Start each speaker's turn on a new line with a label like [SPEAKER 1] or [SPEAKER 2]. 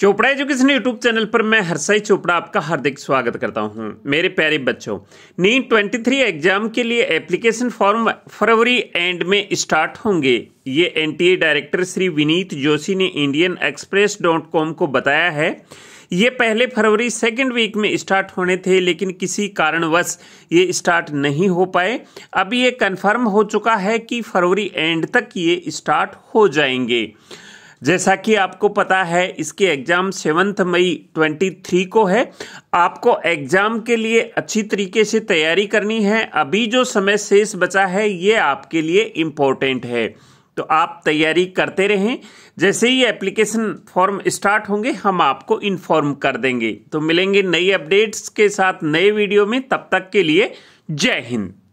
[SPEAKER 1] Chopra education YouTube channel पर मैं हरसाई चोपड़ा आपका हार्दिक स्वागत करता हूं मेरे प्यारे बच्चों नीट 23 एग्जाम के लिए एप्लीकेशन फॉर्म फरवरी एंड में स्टार्ट होंगे ये एनटीए डायरेक्टर श्री विनीत जोशी ने इंडियन एक्सप्रेस डॉट कॉम को बताया है ये पहले फरवरी सेकेंड वीक में स्टार्ट होने थे लेकिन किसी कारणवश ये स्टार्ट नहीं हो पाए अब ये कन्फर्म हो चुका है कि फरवरी एंड तक ये स्टार्ट हो जाएंगे जैसा कि आपको पता है इसकी exam seventh May twenty three को है आपको एग्ज़ाम के लिए अच्छी तरीके से तैयारी करनी है अभी जो समय शेष बचा है ये आपके लिए इम्पोर्टेंट है तो आप तैयारी करते रहें जैसे ही एप्लीकेशन फॉर्म स्टार्ट होंगे हम आपको इन्फॉर्म कर देंगे तो मिलेंगे नई अपडेट्स के साथ नए वीडियो में तब तक के लिए जय हिंद